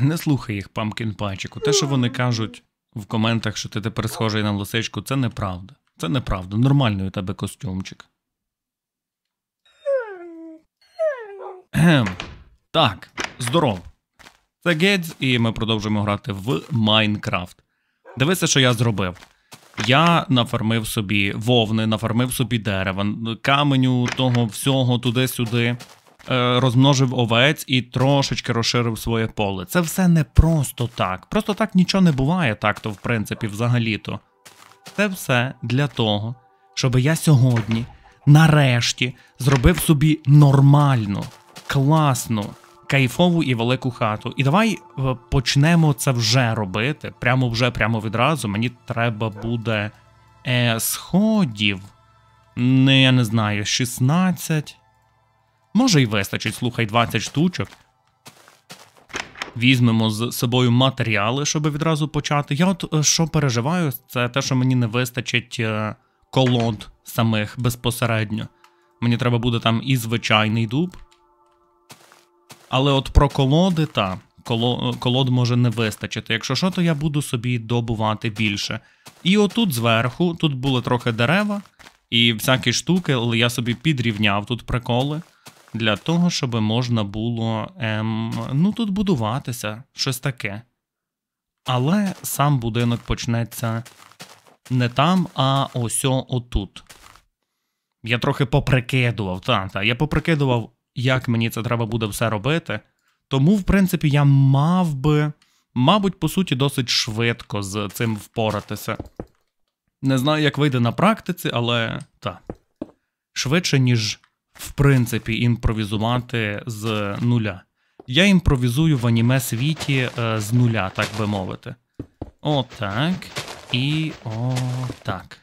не слухай їх, памкін пачику. Те, що вони кажуть в коментах, що ти тепер схожий на лисичку, це неправда. Це неправда. Нормальний у тебе костюмчик. Так, здоров. Це Гедз, і ми продовжуємо грати в Майнкрафт. Дивися, що я зробив. Я нафармив собі вовни, нафармив собі дерева, каменю того всього туди-сюди. Е, розмножив овець і трошечки розширив своє поле. Це все не просто так. Просто так нічого не буває, так-то, в принципі, взагалі-то. Це все для того, щоб я сьогодні, нарешті, зробив собі нормальну, класну, кайфову і велику хату. І давай е, почнемо це вже робити. Прямо вже, прямо відразу. Мені треба буде е, сходів. Ну, я не знаю, 16. Може й вистачить, слухай, 20 штучок. Візьмемо з собою матеріали, щоб відразу почати. Я от е, що переживаю, це те, що мені не вистачить е, колод самих безпосередньо. Мені треба буде там і звичайний дуб. Але от про колоди та е, колод може не вистачити. Якщо що, то я буду собі добувати більше. І отут зверху, тут були трохи дерева і всякі штуки, але я собі підрівняв тут приколи для того, щоб можна було ем, ну тут будуватися, щось таке. Але сам будинок почнеться не там, а ось отут. Я трохи поприкидував, та, та, я поприкидував, як мені це треба буде все робити. Тому, в принципі, я мав би, мабуть, по суті, досить швидко з цим впоратися. Не знаю, як вийде на практиці, але так. Швидше, ніж в принципі, імпровізувати з нуля. Я імпровізую в аніме світі е, з нуля, так би мовити. Отак. І отак.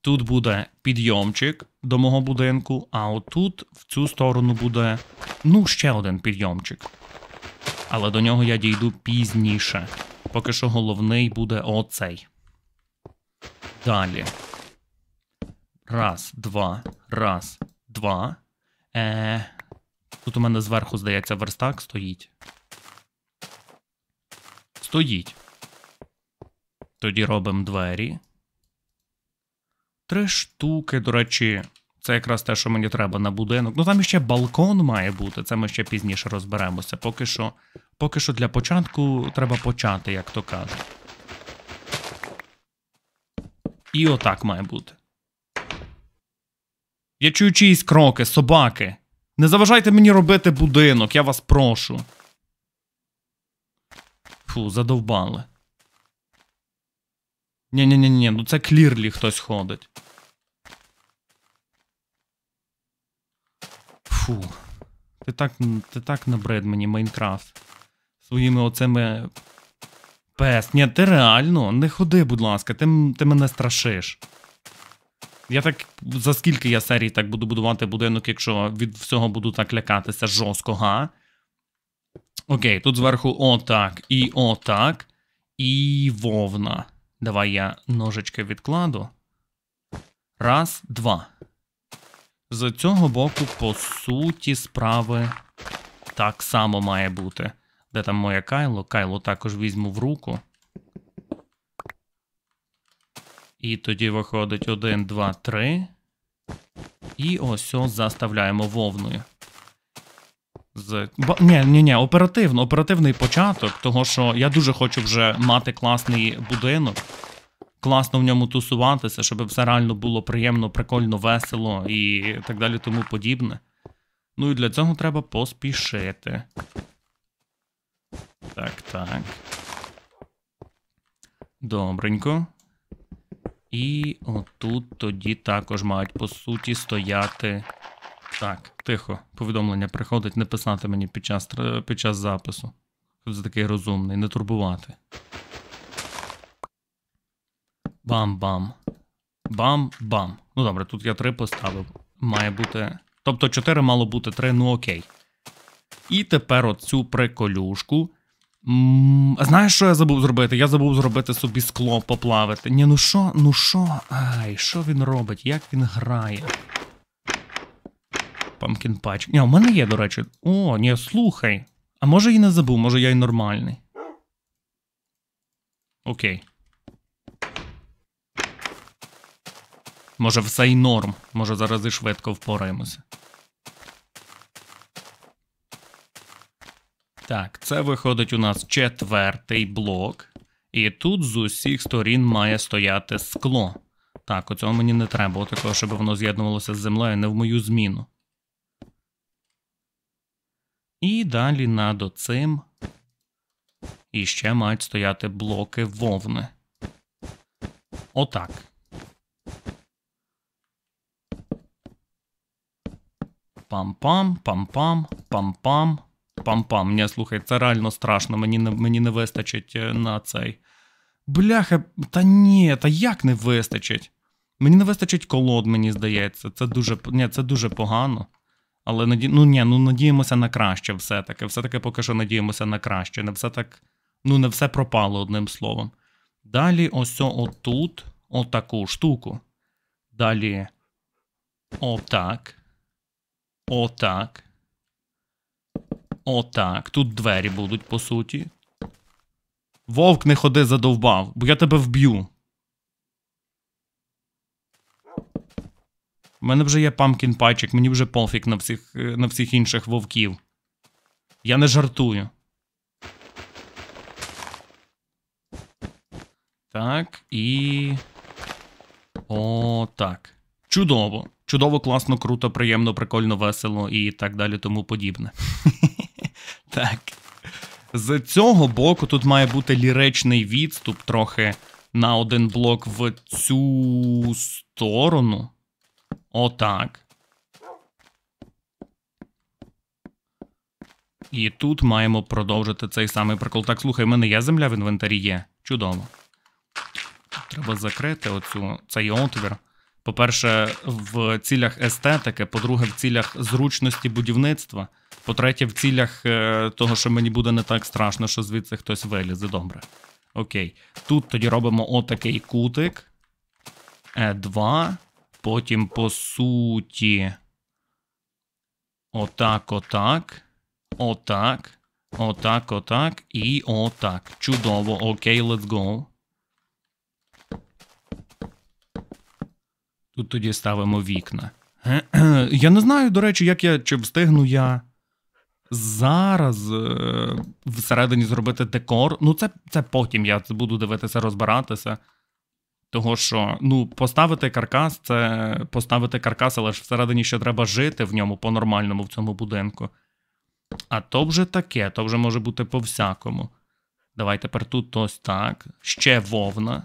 Тут буде підйомчик до мого будинку, а отут в цю сторону буде ну, ще один підйомчик. Але до нього я дійду пізніше. Поки що головний буде оцей. Далі. Раз, два, раз, Два. Е, Тут у мене зверху, здається, верстак стоїть. Стоїть. Тоді робимо двері. Три штуки, до речі, це якраз те, що мені треба на будинок. Ну там ще балкон має бути, це ми ще пізніше розберемося. Поки що, Поки що для початку треба почати, як то кажуть. І отак має бути. Я чую чиїсь кроки, собаки. Не заважайте мені робити будинок, я вас прошу. Фу, задовбали. ні ні ні ні ну це клірлі хтось ходить. Фу. Ти так ти так набрид мені Майнкрафт. Своїми оцими. Пес, ні, ти реально, не ходи, будь ласка, ти ти мене страшиш. Я так за скільки я серій так буду будувати будинок, якщо від всього буду так лякатися жорстко, га? Окей, тут зверху отак і отак. І вовна. Давай я ножички відкладу. Раз, два. З цього боку, по суті, справи так само має бути. Де там моя кайло? Кайло також візьму в руку. І тоді виходить 1, 2, 3. І ось ось заставляємо вовною. З... Ба... Ні, ні, ні, оперативно, оперативний початок, Тому що я дуже хочу вже мати класний будинок, класно в ньому тусуватися, щоб все реально було приємно, прикольно, весело і так далі, тому подібне. Ну і для цього треба поспішити. Так, так. Добренько. І отут тоді також мають, по суті, стояти. Так, тихо, повідомлення приходить не писати мені під час під час запису. Хто такий розумний, не турбувати. Бам-бам. Бам-бам. Ну добре, тут я три поставив. Має бути. Тобто 4 мало бути 3, ну окей. І тепер оцю приколюшку. А Знаєш, що я забув зробити? Я забув зробити собі скло поплавити. Ні, ну що, ну що? Ай, що він робить? Як він грає? Памкін пач. Ні, у мене є, до речі. О, ні, слухай. А може і не забув, може я і нормальний. Окей. Може, все й норм. Може, зараз і швидко впораємося. Так, це виходить у нас четвертий блок. І тут з усіх сторін має стояти скло. Так, оцього мені не треба, отакого, щоб воно з'єднувалося з землею не в мою зміну. І далі над оцим. І ще мають стояти блоки вовни. Отак. Пам-пам, пам-пам, пам-пам. Пам-пам. Мені, слухай, це реально страшно, мені не мені не вистачить е, на цей. Бляха, та ні, та як не вистачить? Мені не вистачить колод, мені здається. Це дуже ні, це дуже погано. Але наді... ну, ні, ну надіємося на краще все-таки. Все-таки поки що надіємося на краще. Не все так, ну не все пропало одним словом. Далі ось отут отаку штуку. Далі. Отак. Отак. Отак. Тут двері будуть, по суті. Вовк не ходи задовбав, бо я тебе вб'ю. У мене вже є памкін пачик, мені вже пофіг на всіх, е, на всіх інших вовків. Я не жартую. Так, і. О, так. Чудово. Чудово, класно, круто, приємно, прикольно, весело і так далі, тому подібне. Так. З цього боку тут має бути ліречний відступ трохи на один блок в цю сторону. Отак. І тут маємо продовжити цей самий прикол. Так, слухай, в мене є земля в інвентарі є. Чудово. Треба закрити оцю, цей отвір. По-перше, в цілях естетики, по-друге, в цілях зручності будівництва. По-третє, в цілях е, того, що мені буде не так страшно, що звідси хтось вилізе. Добре. Окей. Тут тоді робимо отакий кутик. Е2. Потім, по суті. Отак, отак. Отак. Отак, отак. І отак. Чудово. Окей, let's go. Тут тоді ставимо вікна. Я не знаю, до речі, як я чи встигну я. Зараз е, всередині зробити декор. Ну, це це потім я буду дивитися, розбиратися. Того, що ну, поставити каркас це поставити каркас, але ж всередині ще треба жити в ньому по-нормальному в цьому будинку. А то вже таке, то вже може бути по-всякому. Давай тепер тут ось так. Ще вовна.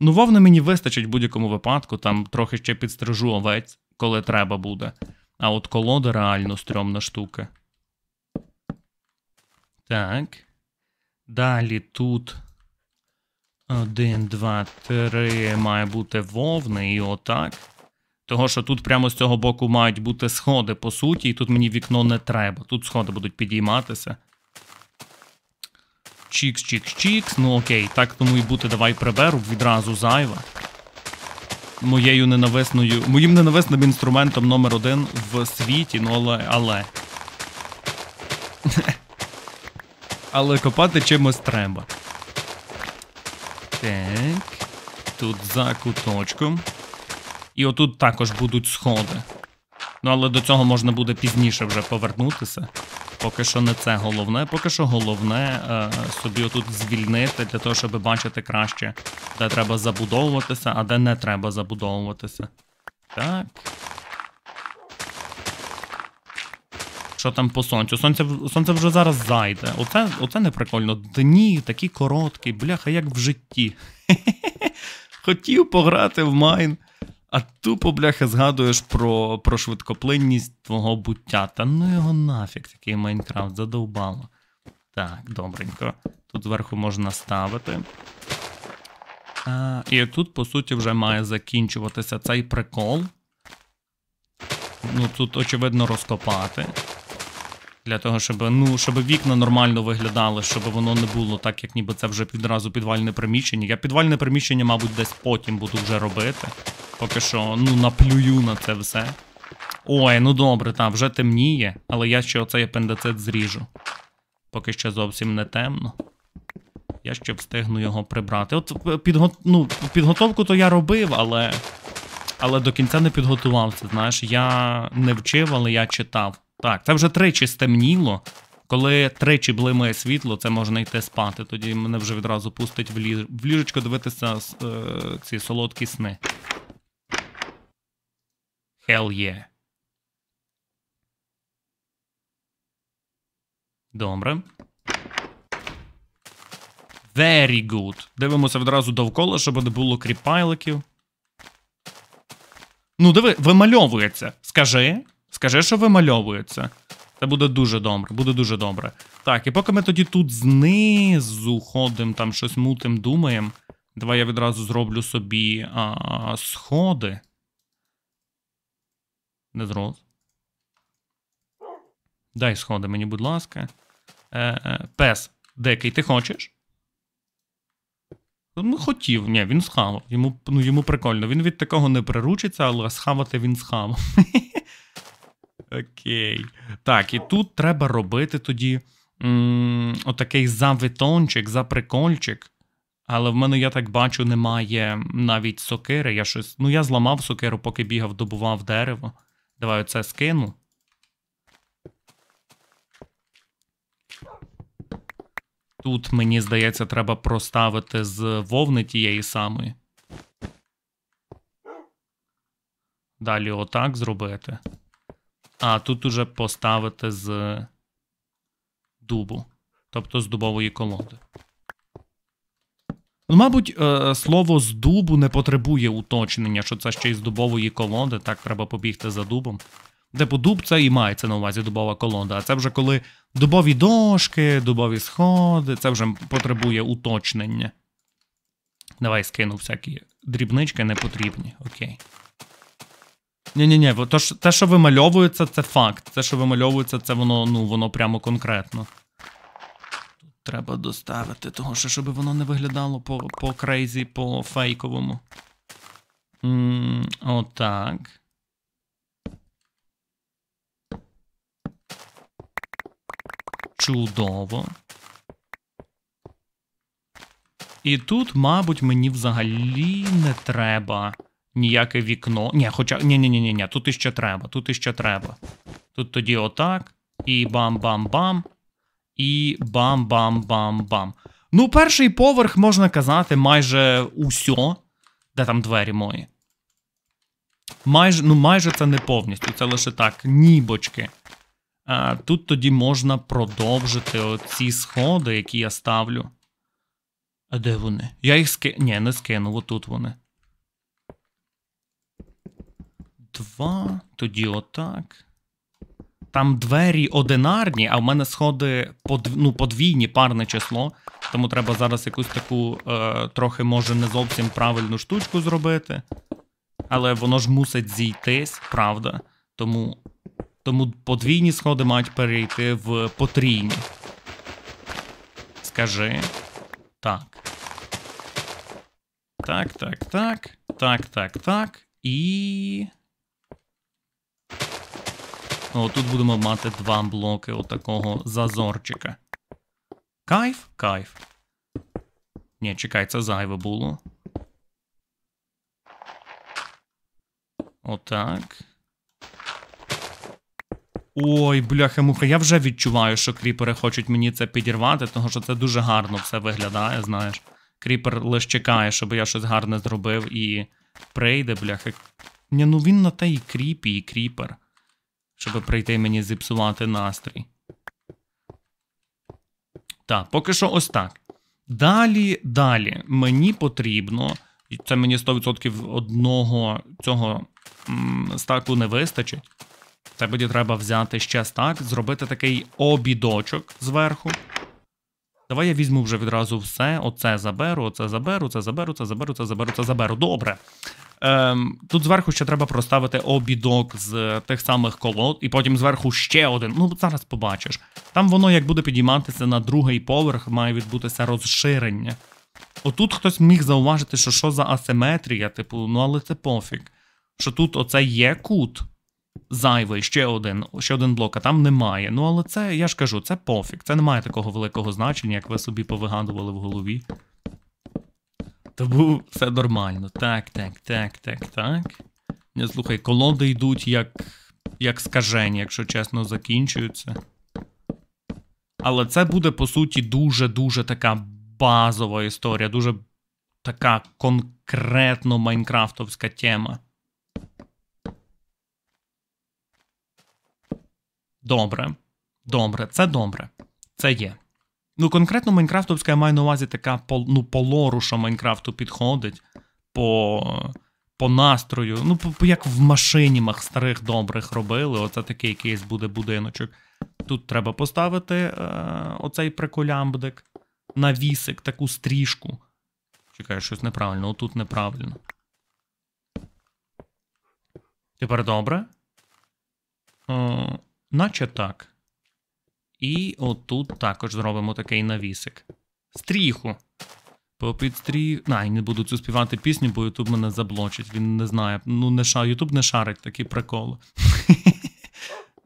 Ну, вовна мені вистачить в будь-якому випадку, там трохи ще підстрижу овець, коли треба буде. А от колода реально стрьомна штука. Так. Далі тут. Один, два, три. Має бути вовни і отак. Того, що тут прямо з цього боку мають бути сходи, по суті, і тут мені вікно не треба. Тут сходи будуть підійматися. Чікс, чікс, чікс. Ну окей, так тому і бути. Давай приберу відразу зайва моєю ненависною, моїм ненависним інструментом номер один в світі, ну але. Але Але копати чимось треба. Так. Тут за куточком. І отут також будуть сходи. Ну, але до цього можна буде пізніше вже повернутися. Поки що не це головне. Поки що головне е, собі отут звільнити для того, щоб бачити краще, де треба забудовуватися, а де не треба забудовуватися. Так. Що там по сонцю? Сонце сонце вже зараз зайде. Оце оце не прикольно. Дні такі короткі, бляха, як в житті. Хотів пограти в майн. А тупо, бляха, згадуєш про про швидкоплинність твого буття. Та ну його нафіг, такий Майнкрафт задовбало. Так, добренько. Тут зверху можна ставити. А, І тут, по суті, вже має закінчуватися цей прикол. Ну, тут, очевидно, розкопати. Для того, щоб ну, щоб вікна нормально виглядали, щоб воно не було так, як ніби це вже відразу підвальне приміщення. Я підвальне приміщення, мабуть, десь потім буду вже робити. Поки що, ну, наплюю на це все. Ой, ну добре, там вже темніє, але я ще оцей апендицит зріжу. Поки ще зовсім не темно. Я ще встигну його прибрати. От е, підго... ну, підготовку то я робив, але Але до кінця не підготувався. Знаєш, я не вчив, але я читав. Так, це вже тричі стемніло. Коли тричі блимає світло, це можна йти спати. Тоді мене вже відразу пустить в ліж... в ліжечко дивитися е... ці солодкі сни. LE. Е. Добре. Very good. Дивимося відразу довкола, щоб не було кріпайликів. Ну, диви, вимальовується. Скажи. Скажи, що вимальовується. Це буде дуже добре, буде дуже добре. Так, і поки ми тоді тут знизу ходимо, там щось мутим, думаємо. Давай я відразу зроблю собі а, сходи. Дезроз. Дай сходи мені, будь ласка. Е, е, Пес, дикий, ти хочеш? Ну, хотів, ні, він схавав. Йому ну, йому прикольно. Він від такого не приручиться, але схавати він схавав. Окей. Так, і тут треба робити тоді м отакий завитончик, заприкольчик. Але в мене, я так бачу, немає навіть сокири. Я щось. Ну, я зламав сокиру, поки бігав, добував дерево. Давай оце скину. Тут, мені здається, треба проставити з вовни тієї самої. Далі отак зробити. А тут уже поставити з дубу, тобто з дубової колоди. Ну, мабуть, е, слово з дубу не потребує уточнення, що це ще й з дубової колоди, так треба побігти за дубом. Депо типу, дуб це і мається на увазі дубова колода, а це вже коли дубові дошки, дубові сходи, це вже потребує уточнення. Давай скину всякі дрібнички непотрібні, окей. Ні-ні-ні, те, що вимальовується, це факт. Те, що вимальовується, це воно ну, воно прямо конкретно треба доставити, того що щоб воно не виглядало по крейзі, по фейковому. М отак. Чудово. І тут, мабуть, мені взагалі не треба ніяке вікно. Ні, хоча. Ні-ні-ні, ні, тут іще треба, тут іще треба. Тут тоді отак. І бам-бам-бам і бам-бам-бам-бам. Ну, перший поверх можна казати майже усьо. Де там двері мої? Майже ну, майже це не повністю. Це лише так, нібочки. А, Тут тоді можна продовжити оці сходи, які я ставлю. А де вони? Я їх ски... Ні, не скинув, отут вони. Два. Тоді отак там двері одинарні, а в мене сходи подв... ну, подвійні парне число. Тому треба зараз якусь таку е, трохи, може, не зовсім правильну штучку зробити. Але воно ж мусить зійтись, правда. Тому тому подвійні сходи мають перейти в потрійні. Скажи. Так. Так, так, так. Так, так, так. І. Ну, Тут будемо мати два блоки отакого зазорчика. Кайф? Кайф. Ні, чекай, це зайве було. Отак. Ой, бляхемуха. я вже відчуваю, що кріпери хочуть мені це підірвати, тому що це дуже гарно все виглядає, знаєш. Кріпер лише чекає, щоб я щось гарне зробив і прийде, бляха. Ні, ну він на те і кріпі, і кріпер щоб прийти мені зіпсувати настрій. Так, поки що ось так. Далі, далі, мені потрібно, і це мені 100% одного цього м, стаку не вистачить. Це буде треба взяти ще стак, зробити такий обідочок зверху. Давай я візьму вже відразу все. Оце заберу, оце заберу, це заберу, це заберу, це заберу, це заберу. Добре. Ем, Тут зверху ще треба проставити обідок з тих самих колод, і потім зверху ще один. Ну, зараз побачиш. Там воно, як буде підійматися на другий поверх, має відбутися розширення. Отут хтось міг зауважити, що що за асиметрія, типу, ну але це пофіг. Що тут оце є кут зайвий ще один, ще один блок, а там немає. Ну, але це, я ж кажу, це пофіг. Це не має такого великого значення, як ви собі повигадували в голові. Тому все нормально. Так, так, так, так, так. Не слухай, колоди йдуть як як скажені, якщо чесно, закінчуються. Але це буде, по суті, дуже-дуже така базова історія, дуже така конкретно майнкрафтовська тема. Добре. Добре, це добре. Це є. Ну, конкретно Майнкрафтовська тобто, я маю на увазі така ну, по лору, що Майнкрафту підходить, по по настрою. Ну, по, як в машинімах старих добрих робили. Оце такий якийсь буде будиночок. Тут треба поставити е, оцей приколямбдик, вісик, таку стрішку. Чекаю, щось неправильно, отут неправильно. Тепер добре. Е, Наче так. І отут також зробимо такий навісик. Стріху. Попід стріх. Най, не буду цю співати пісню, бо Ютуб мене заблочить. Він не знає. Ну, не шар... Ютуб не шарить такі приколи.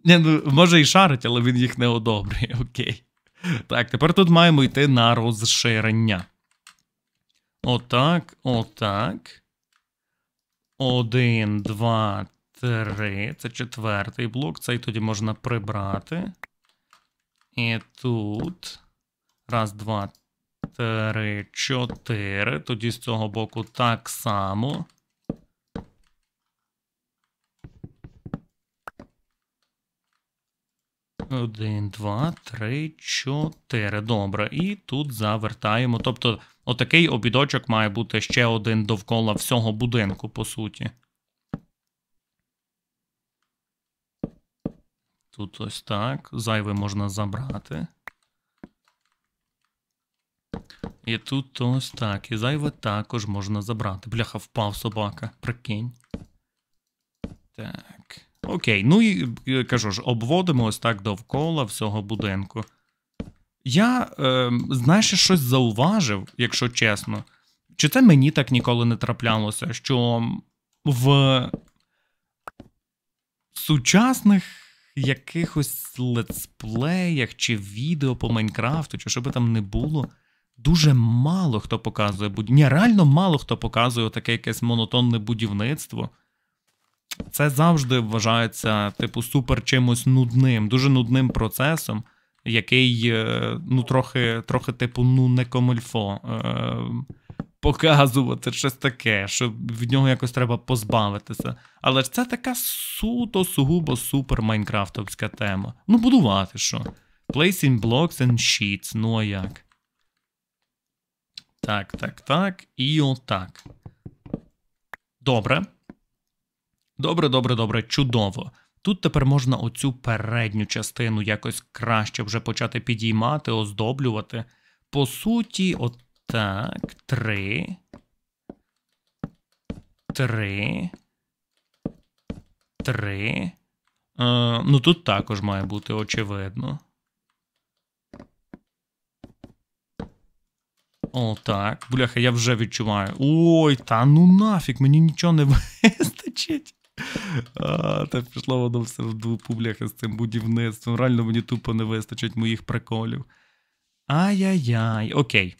Не, ну, Може і шарить, але він їх не одобрює. Окей. Так, тепер тут маємо йти на розширення. Отак, отак. Один, два, три. Три. Це четвертий блок. Цей тоді можна прибрати. І тут. Раз, два, три, чотири. Тоді з цього боку так само. Один, два, три, чотири. Добре. І тут завертаємо. Тобто, отакий обідочок має бути ще один довкола всього будинку, по суті. Тут ось так. Зайве можна забрати. І тут ось так. І зайве також можна забрати. Бляха, впав собака. Прикинь. Так. Окей, ну і кажу ж, обводимо ось так довкола всього будинку. Я, е, знаєш, щось зауважив, якщо чесно. Чи це мені так ніколи не траплялося, що в сучасних якихось летсплеях чи відео по Майнкрафту, чи що би там не було. Дуже мало хто показує буд... Ні, реально мало хто показує таке якесь монотонне будівництво. Це завжди вважається, типу, супер чимось нудним, дуже нудним процесом який е, ну, трохи, трохи типу, ну, не комильфо. Е, показувати щось таке, що від нього якось треба позбавитися. Але ж це така суто сугубо супер майнкрафтовська тема. Ну, будувати що. Placing blocks and sheets, ну а як? Так, так, так. І отак. Добре. Добре, добре, добре, чудово. Тут тепер можна оцю передню частину якось краще вже почати підіймати, оздоблювати. По суті, отак. Три. Три. Три. Е, ну тут також має бути очевидно. Отак. Бляха, я вже відчуваю. Ой, та ну нафік, мені нічого не вистачить. А, Та пішло воно все в двопублях із цим будівництвом. Реально мені тупо не вистачить моїх приколів. Ай-яй-яй, окей.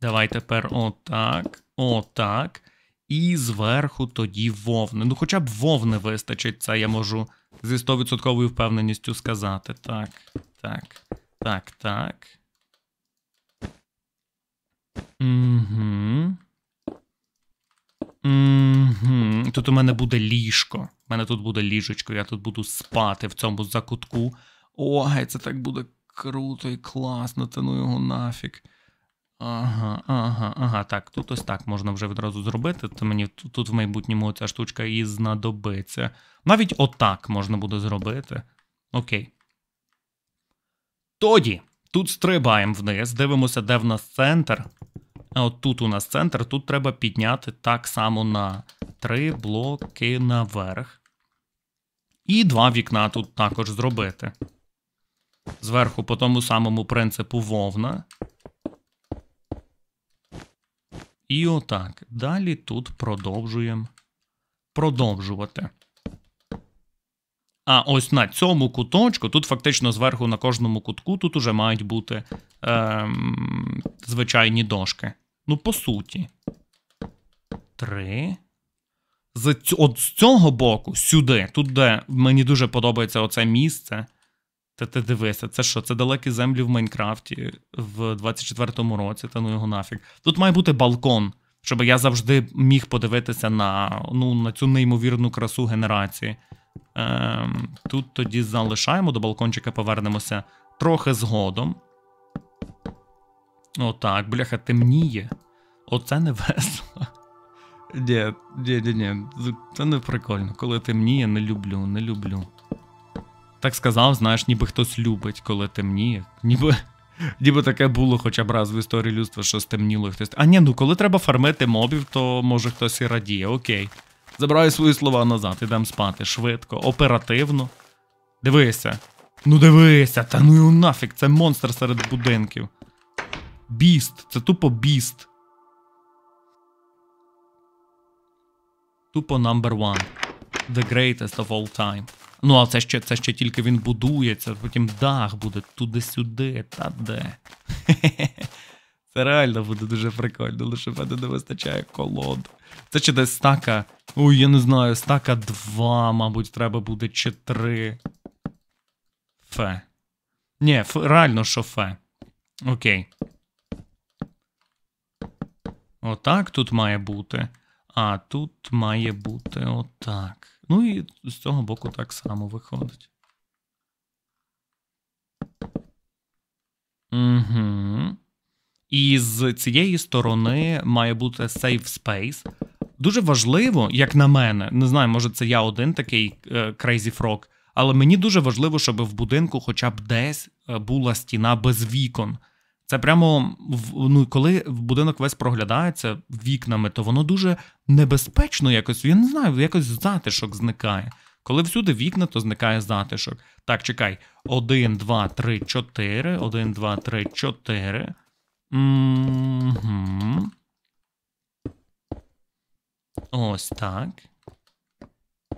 Давай тепер отак. Отак. І зверху тоді вовни. Ну, хоча б вовни вистачить, це я можу зі 100% впевненістю сказати. Так, так, так, так. Угу. Mm-hmm. Тут у мене буде ліжко. У мене тут буде ліжечко, я тут буду спати в цьому закутку. Ой, це так буде круто і класно, та ну його нафік. Ага, ага, ага. Так, тут ось так можна вже відразу зробити. Це мені тут в майбутньому ця штучка і знадобиться. Навіть отак можна буде зробити. Окей. Тоді, тут стрибаємо вниз, дивимося, де в нас центр. От тут у нас центр, тут треба підняти так само на три блоки наверх. І два вікна тут також зробити. Зверху, по тому самому принципу вовна. І отак. Далі тут продовжуємо продовжувати. А ось на цьому куточку, тут фактично зверху на кожному кутку, тут уже мають бути ем, звичайні дошки. Ну, по суті. 3. З, от з цього боку, сюди, тут де мені дуже подобається оце місце. Та ти дивися, це що? Це далекі землі в Майнкрафті в 24-му році, та ну його нафіг. Тут має бути балкон, щоб я завжди міг подивитися на ну, на цю неймовірну красу генерації. Ем, Тут тоді залишаємо до балкончика, повернемося трохи згодом. О, ну так, бляха, темніє. Оце не весело. Ні, ні, ні, ні, це не прикольно. Коли темніє, не люблю, не люблю. Так сказав, знаєш, ніби хтось любить, коли темніє. Ніби ніби таке було хоча б раз в історії людства, що стемніло хтось. А ні, ну коли треба фармити мобів, то може хтось і радіє, окей. Забираю свої слова назад, ідемо спати швидко, оперативно. Дивися. Ну дивися, та ну і нафік, це монстр серед будинків. Біст. Це тупо біст. Тупо number one. The greatest of all time. Ну, а це ще це ще тільки він будується, потім дах буде туди-сюди, та де. Це реально буде дуже прикольно, лише в мене не вистачає колод. Це чи десь стака. Ой, я не знаю, стака 2, мабуть, треба буде чи 3. Фе. Ні, реально що фе. Окей. Отак тут має бути. А тут має бути отак. Ну і з цього боку так само виходить. Угу. І з цієї сторони має бути safe space. Дуже важливо, як на мене, не знаю, може це я один такий е, crazy frog, але мені дуже важливо, щоб в будинку хоча б десь е, була стіна без вікон. Це прямо ну, коли будинок весь проглядається вікнами, то воно дуже небезпечно якось. Я не знаю, якось затишок зникає. Коли всюди вікна, то зникає затишок. Так, чекай. 1, 2, 3, 4. 1, 2, 3, 4. Угу. Ось так.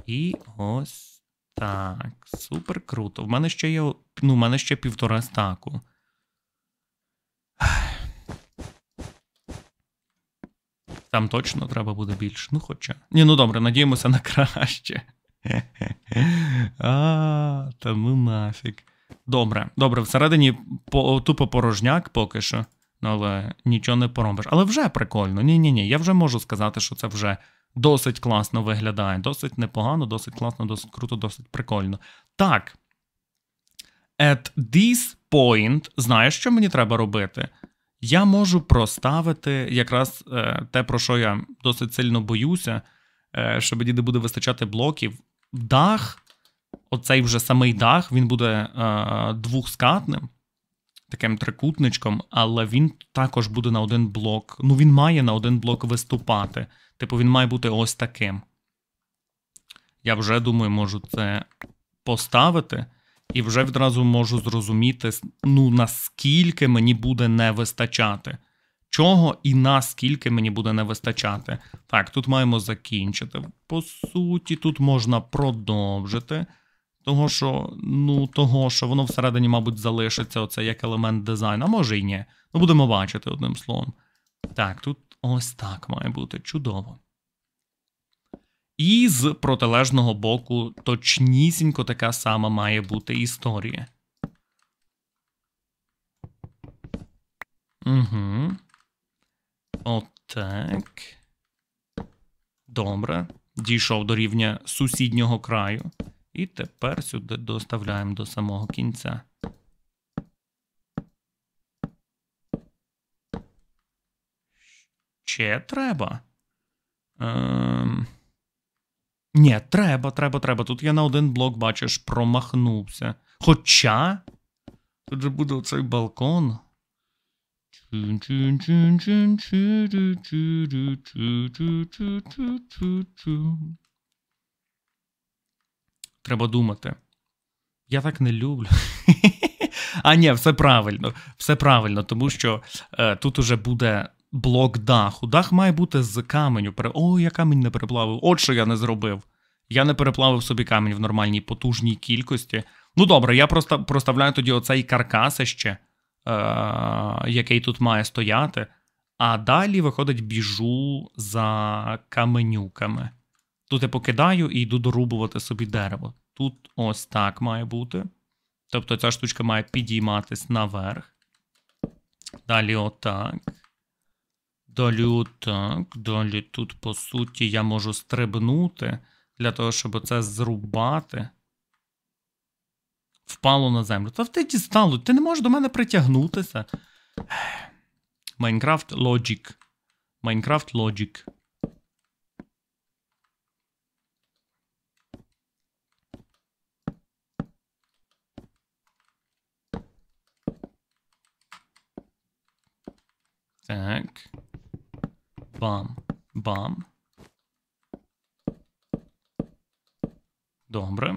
І ось так. Супер круто. В мене ще є. Ну, в мене ще півтора стаку. Там точно треба буде більше. Ну, хоча. Ні, ну добре, надіємося на краще. А, та ну нафіг. Добре, добре, всередині по, тупо порожняк поки що, ну, але нічого не поробиш. Але вже прикольно. Ні-ні ні, я вже можу сказати, що це вже досить класно виглядає. Досить непогано, досить класно, досить круто, досить прикольно. Так. At this point, знаєш, що мені треба робити? я можу проставити якраз е, те, про що я досить сильно боюся, е, що мені не буде вистачати блоків. Дах, оцей вже самий дах, він буде е, двохскатним, таким трикутничком, але він також буде на один блок. Ну, він має на один блок виступати. Типу, він має бути ось таким. Я вже думаю, можу це поставити і вже відразу можу зрозуміти, ну наскільки мені буде не вистачати. Чого і наскільки мені буде не вистачати. Так, тут маємо закінчити. По суті, тут можна продовжити, того, що ну, того, що воно всередині, мабуть, залишиться оце як елемент дизайну, а може і ні. Ну, будемо бачити одним словом. Так, тут ось так має бути чудово. І з протилежного боку точнісінько така сама має бути історія. Угу. Отак. Добре. Дійшов до рівня сусіднього краю. І тепер сюди доставляємо до самого кінця. Ще треба. Ем... Ні, треба, треба, треба. Тут я на один блок, бачиш, промахнувся. Хоча. Тут же буде оцей балкон. Треба думати. Я так не люблю. А ні, все правильно, все правильно, тому що е, тут уже буде блок даху. Дах має бути з каменю. О, я камінь не переплавив. От що я не зробив. Я не переплавив собі камінь в нормальній потужній кількості. Ну добре, я просто проставляю тоді оцей каркас ще, е, який тут має стояти. А далі, виходить, біжу за каменюками. Тут я покидаю і йду дорубувати собі дерево. Тут ось так має бути. Тобто ця штучка має підійматись наверх. Далі отак долю так, долі тут, по суті, я можу стрибнути для того, щоб це зрубати. Впало на землю. Та ти дістало, ти не можеш до мене притягнутися. Майнкрафт Logic. Майнкрафт Logic. Так. Бам, бам. Добре.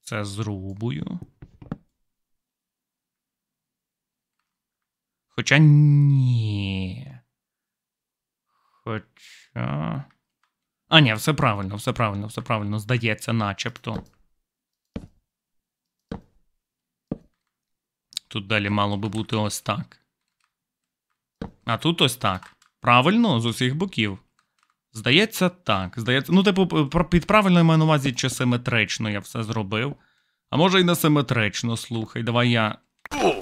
Це зробую. Хоча ні. Хоча. А, ні, все правильно, все правильно, все правильно. Здається, начебто. Тут далі мало би бути ось так. А тут ось так. Правильно, з усіх боків. Здається, так. Здається, Ну, типу, під правильно я маю на увазі, чи симетрично я все зробив. А може і не симетрично, слухай. Давай я.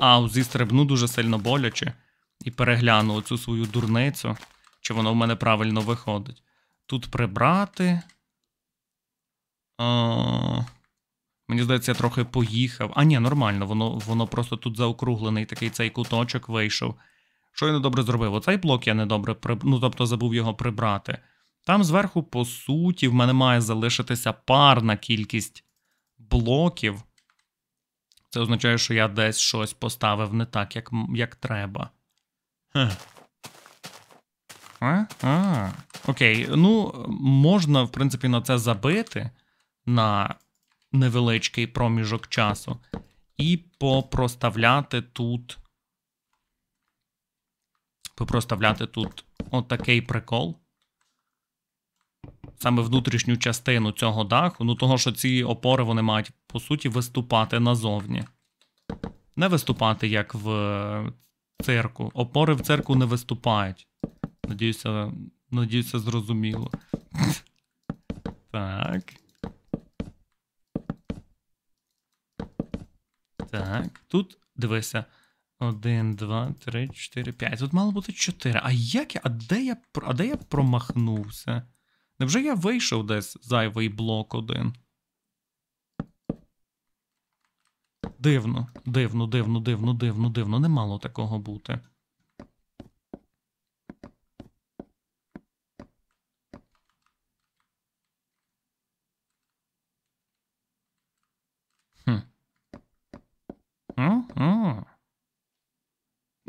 Ау, зістрибну дуже сильно боляче. І перегляну оцю свою дурницю, чи воно в мене правильно виходить. Тут прибрати. А... Мені здається, я трохи поїхав. А ні, нормально, воно воно просто тут заокруглений такий цей куточок вийшов. Що я недобре зробив? Оцей блок я недобре при... ну тобто забув його прибрати. Там зверху, по суті, в мене має залишитися парна кількість блоків. Це означає, що я десь щось поставив не так, як як треба. Хех. А? а? Окей, ну можна, в принципі, на це забити. на невеличкий проміжок часу, і попроставляти тут. Попроставляти тут отакий прикол. Саме внутрішню частину цього даху, ну того, що ці опори вони мають, по суті, виступати назовні. Не виступати, як в цирку. Опори в цирку не виступають. Надіюся, надіюся, зрозуміло. Так. Так, тут дивися. Один, два, три, 4, 5. Тут мало бути 4. А як я. А де я а де я промахнувся? Невже я вийшов десь зайвий блок один? Дивно, дивно, дивно, дивно, дивно, дивно. Не мало такого бути.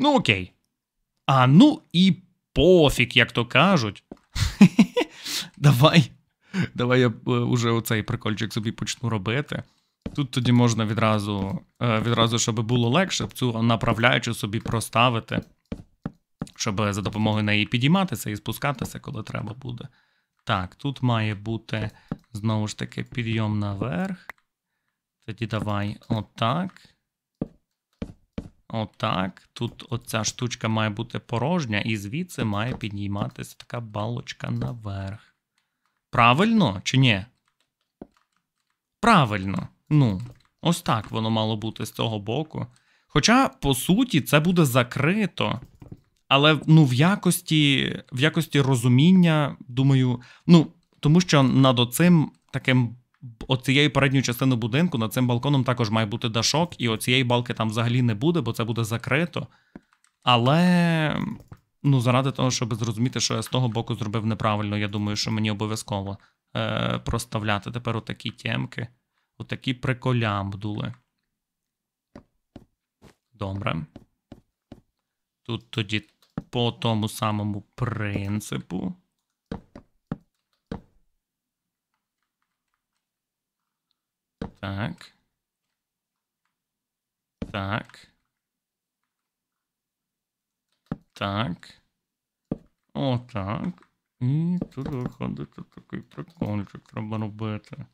Ну окей. А ну і пофіг, як то кажуть. Давай. Давай я е, уже оцей прикольчик собі почну робити. Тут тоді можна відразу, е, відразу, щоб було легше, цю направляючу собі проставити, щоб за допомогою неї підійматися і спускатися, коли треба буде. Так, тут має бути знову ж таки підйом наверх. Тоді давай отак. Отак. Тут оця штучка має бути порожня, і звідси має підійматися така балочка наверх. Правильно чи ні? Правильно. Ну, ось так воно мало бути з цього боку. Хоча, по суті, це буде закрито. Але ну, в якості в якості розуміння, думаю, ну, тому що над оцим таким оцієї передньою частини будинку над цим балконом також має бути дашок, і оцієї балки там взагалі не буде, бо це буде закрито. Але ну, заради того, щоб зрозуміти, що я з того боку зробив неправильно, я думаю, що мені обов'язково е, проставляти тепер отакі тємки, отакі приколямбдули. Добре. Тут тоді по тому самому принципу. Так. Так. Так. Отак. І тут виходить такий прикольчик треба робити.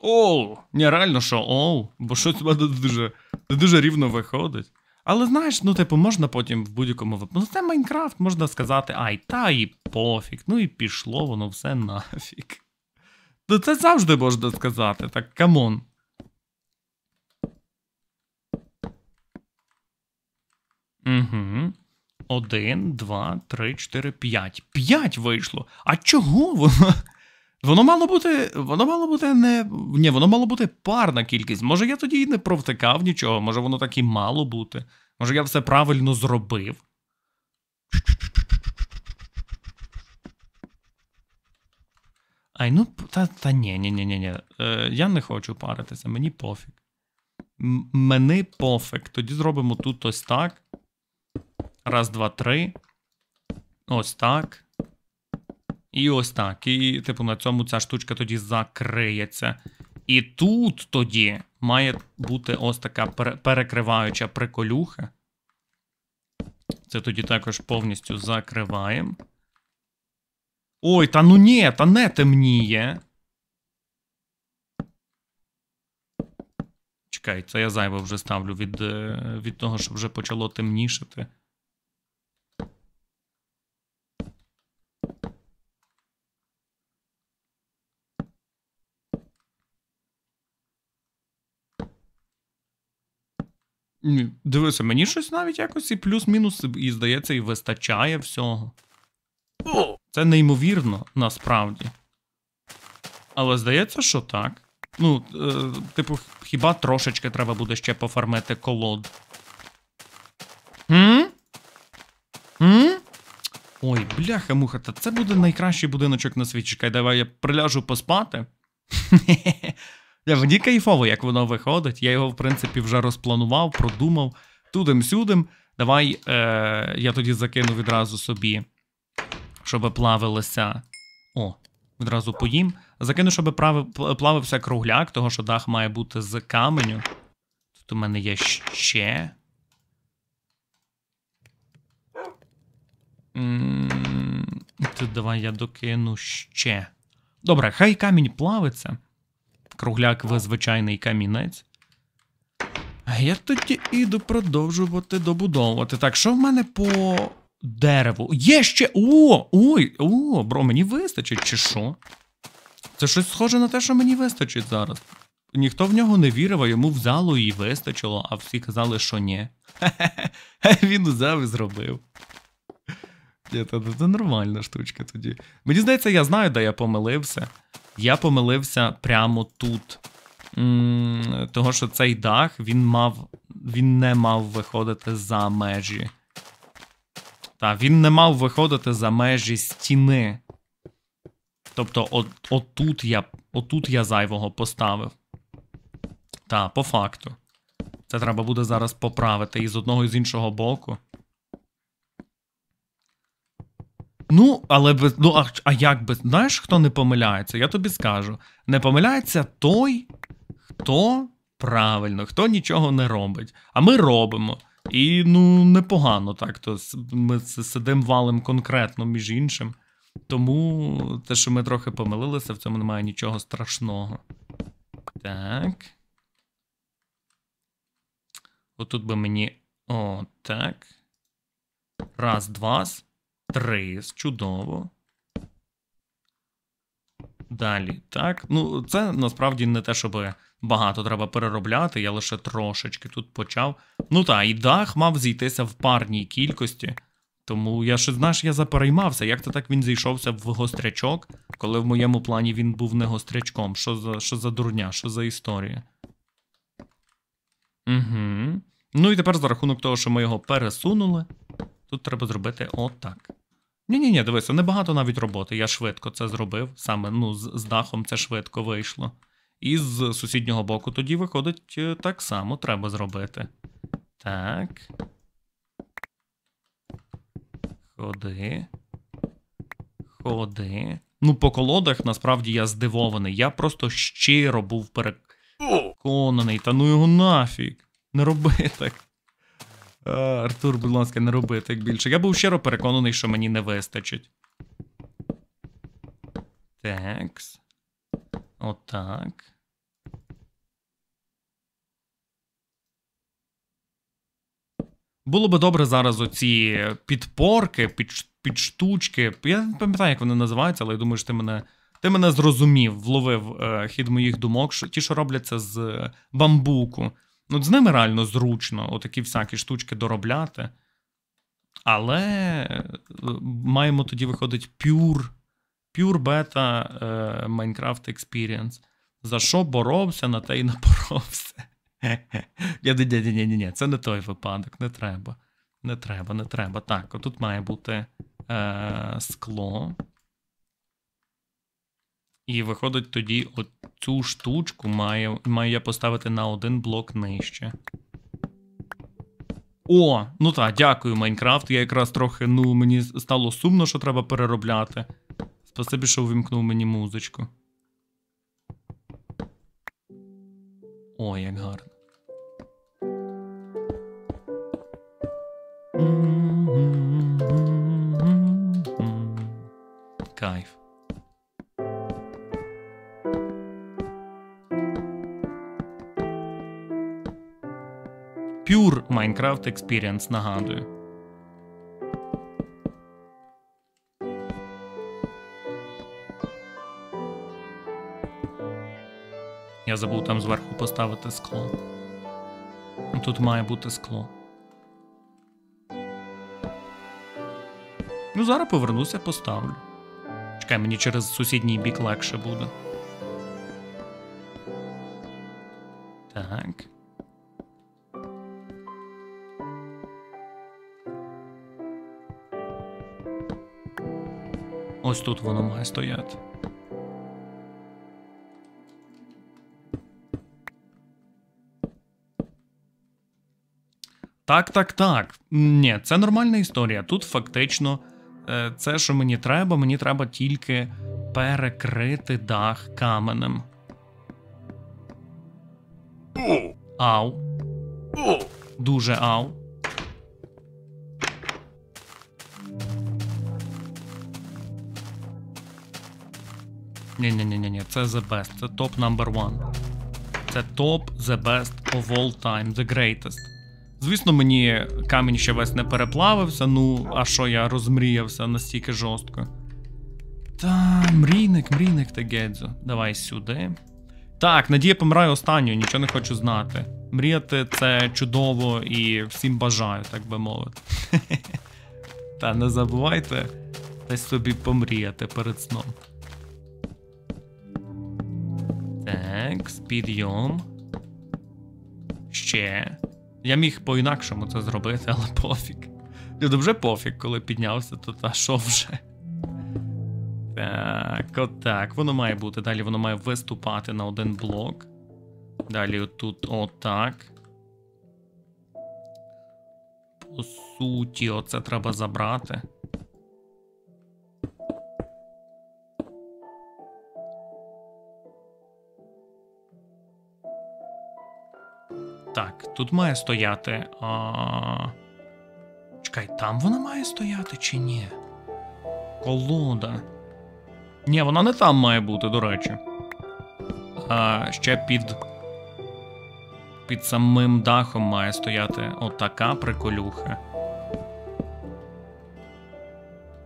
Оу! Ні, реально, що оу, бо щось в мене дуже дуже рівно виходить. Але знаєш, ну типу, можна потім в будь-якому випадку. Ну це Майнкрафт, можна сказати, ай, та і пофіг. Ну і пішло воно все нафіг. Ну це завжди можна сказати, так камон. Угу. Один, два, три, чотири, п'ять. П'ять вийшло. А чого воно? Воно мало бути. Воно мало бути не. Ні, воно мало бути парна кількість. Може я тоді і не провтикав нічого, може воно так і мало бути. Може я все правильно зробив. Ай, ну та та ні, ні, ні, ні, ні. Е, я не хочу паритися, мені пофіг. мені пофіг. Тоді зробимо тут ось так. Раз, два, три. Ось так. І ось так. І, типу, на цьому ця штучка тоді закриється. І тут тоді має бути ось така перекриваюча приколюха. Це тоді також повністю закриваємо. Ой, та ну ні, та не темніє. Чекай, це я зайво вже ставлю від, е, від того, що вже почало темнішити. Дивися, мені щось навіть якось і плюс-мінус, і здається, і вистачає всього. О! Це неймовірно насправді. Але здається, що так. Ну, е, типу, хіба трошечки треба буде ще пофармити колод? Хм? Ой, бляха муха, та це буде найкращий будиночок на світі. Чекай, давай я приляжу поспати. Мені кайфово, як воно виходить. Я його, в принципі, вже розпланував, продумав. Тудим-сюдим. Давай е, я тоді закину відразу собі щоб плавилося. О, відразу поїм. Закину, щоб плавився кругляк, того що дах має бути з каменю. Тут у мене є ще. Тут давай я докину ще. Добре, хай камінь плавиться. Кругляк ви звичайний камінець. А я тоді іду продовжувати добудовувати. Так, що в мене по Дерево. Є ще. О! Ой! О, бро, мені вистачить, чи що? Це щось схоже на те, що мені вистачить зараз. Ніхто в нього не вірив, а йому взяло і вистачило, а всі казали, що ні. Він взяв і зробив. це, нормальна штучка тоді. Мені здається, я знаю, де я помилився. Я помилився прямо тут. М того, що цей дах він мав, він не мав виходити за межі та він не мав виходити за межі стіни. Тобто, от, отут я отут я зайвого поставив. Та, по факту. Це треба буде зараз поправити і з одного і з іншого боку. Ну, але без, ну, а, а як би. Знаєш, хто не помиляється? Я тобі скажу. Не помиляється той, хто правильно, хто нічого не робить. А ми робимо. І ну, непогано так. То Ми сидимо валим конкретно, між іншим. Тому те, що ми трохи помилилися, в цьому немає нічого страшного. Так. Отут би мені. О, так. Раз, два. Три. Чудово. Далі. Так. Ну, це насправді не те, щоб багато треба переробляти. Я лише трошечки тут почав. Ну та, і дах мав зійтися в парній кількості. Тому я ще знаєш, я запереймався. Як то так він зійшовся в гострячок, коли в моєму плані він був не гострячком? Що за що за дурня, що за історія? Угу. Ну і тепер за рахунок того, що ми його пересунули, тут треба зробити отак. Ні-ні, ні дивися, небагато навіть роботи. Я швидко це зробив. Саме ну, з, з дахом це швидко вийшло. І з сусіднього боку тоді виходить е, так само треба зробити. Так. Ходи. Ходи. Ну, по колодах насправді я здивований. Я просто щиро був переконаний. Та ну його нафіг. Не роби так. А, Артур, будь ласка, не роби так більше. Я був щиро переконаний, що мені не вистачить. Текс. Отак. Було би добре зараз оці підпорки, під, штучки. Я не пам'ятаю, як вони називаються, але я думаю, що ти мене ти мене зрозумів, вловив е, хід моїх думок, що ті, що робляться з е, бамбуку. Ну, з ними реально зручно, отакі всякі штучки доробляти. Але е, маємо тоді виходить pure, pure beta е, Minecraft Experience. За що боровся, на те й напоровся ні ні ні ні ні це не той випадок, не треба. Не треба, не треба. Так, отут має бути е, скло. І виходить, тоді оцю штучку маю, маю я поставити на один блок нижче. О, ну так, дякую, Майнкрафт. Я якраз трохи, ну, мені стало сумно, що треба переробляти. Спасибі, що увімкнув мені музичку. О, як гарно. Кайф. Pure Minecraft Experience, нагадую. Я забув там зверху поставити скло. Тут має бути скло. Ну, зараз повернуся, поставлю. Чекай, мені через сусідній бік легше буде. Так. Ось тут воно має стояти. Так, так, так. Ні, це нормальна історія. Тут фактично Е, це, що мені треба, мені треба тільки перекрити дах каменем. Ау. Дуже ау. ні ні ні ні це the best. Це топ number one. Це топ the best of all time, the greatest. Звісно, мені камінь ще весь не переплавився, ну, а що я розмріявся настільки жорстко. Та, мрійник, мрійник та Гедзо. Давай сюди. Так, надія помирає останньою, нічого не хочу знати. Мріяти це чудово і всім бажаю, так би мовити. Та не забувайте десь собі помріяти перед сном. Так, підйом. Ще. Я міг по-інакшому це зробити, але пофіг. Люди вже пофіг, коли піднявся, то та що вже? Так, отак. Воно має бути. Далі воно має виступати на один блок. Далі тут отак. По суті, оце треба забрати. Так, тут має стояти. А... Чекай, там вона має стояти чи ні? Колода. Ні, вона не там має бути, до речі. А, Ще під. Під самим дахом має стояти отака приколюха.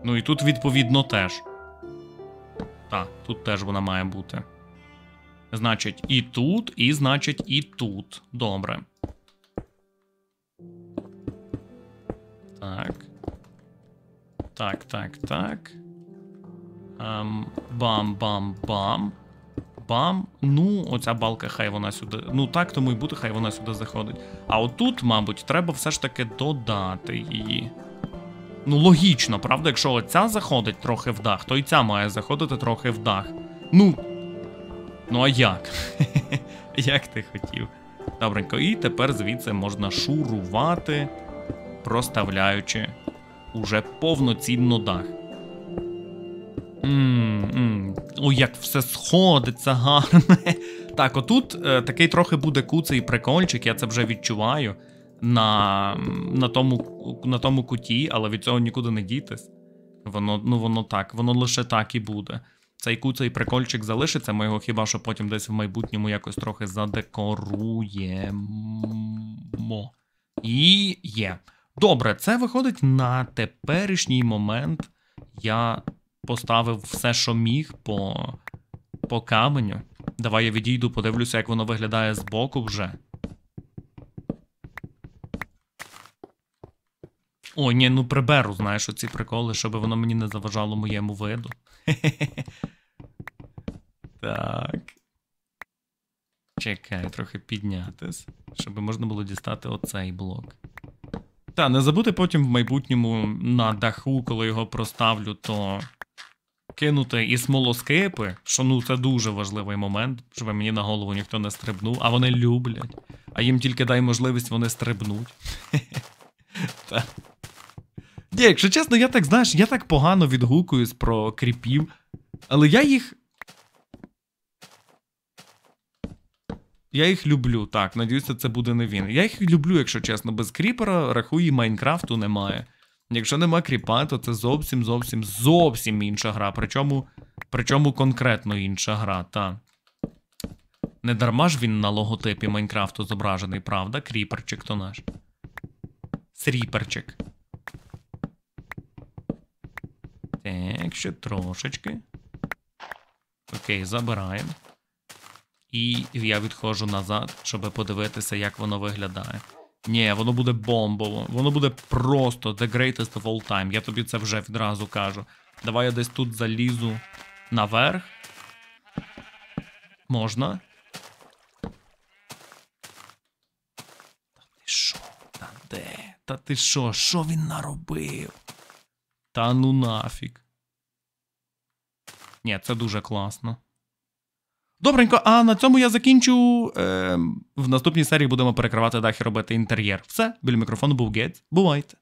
Ну і тут, відповідно, теж. Так, тут теж вона має бути. Значить, і тут, і значить, і тут. Добре. Так. Так, так, так. Бам-бам-бам. Ем, бам. Ну, оця балка, хай вона сюди. Ну, так тому і буде, хай вона сюди заходить. А отут, мабуть, треба все ж таки додати її. Ну, логічно, правда? Якщо оця заходить трохи в дах, то і ця має заходити трохи в дах. Ну. Ну а як? як ти хотів? Добренько, і тепер звідси можна шурувати, проставляючи уже повноцінно дах. ой, як все сходиться гарне. так, отут е, такий трохи буде куций прикольчик, я це вже відчуваю на на, тому на тому куті, але від цього нікуди не дітись. Воно ну, воно так, воно лише так і буде. Цей куцей прикольчик залишиться, ми його хіба що потім десь в майбутньому якось трохи задекоруємо. І є. Добре, це виходить на теперішній момент. Я поставив все, що міг по по каменю. Давай я відійду, подивлюся, як воно виглядає з боку вже. О, ні, ну приберу, знаєш, оці приколи, щоб воно мені не заважало моєму виду. Так. Чекай, трохи піднятись, щоб можна було дістати оцей блок. Та, не забути потім в майбутньому на даху, коли його проставлю, то кинути і смолоскипи, що ну це дуже важливий момент, щоб мені на голову ніхто не стрибнув, а вони люблять. А їм тільки дай можливість, вони стрибнуть. Так. Ні, якщо чесно, я так знаєш, я так погано відгукуюсь про кріпів, але я їх. Я їх люблю, так. Надіюся, це буде не він. Я їх люблю, якщо чесно. Без кріпера рахуй, і Майнкрафту немає. Якщо нема кріпа, то це зовсім зовсім зовсім інша гра. Причому причому конкретно інша гра, та. Не дарма ж він на логотипі Майнкрафту зображений, правда? Кріперчик то наш. Сріперчик. Так, ще трошечки. Окей, забираємо. І я відходжу назад, щоб подивитися, як воно виглядає. Ні, воно буде бомбово. Воно буде просто the greatest of all time. Я тобі це вже відразу кажу. Давай я десь тут залізу наверх. Можна. Та ти що? Та ти що? Що він наробив? Та ну нафік. Ні, це дуже класно. Добренько, а на цьому я закінчу. Е, В наступній серії будемо перекривати дахи робити інтер'єр. Все, біля мікрофону був Гець. Бувайте!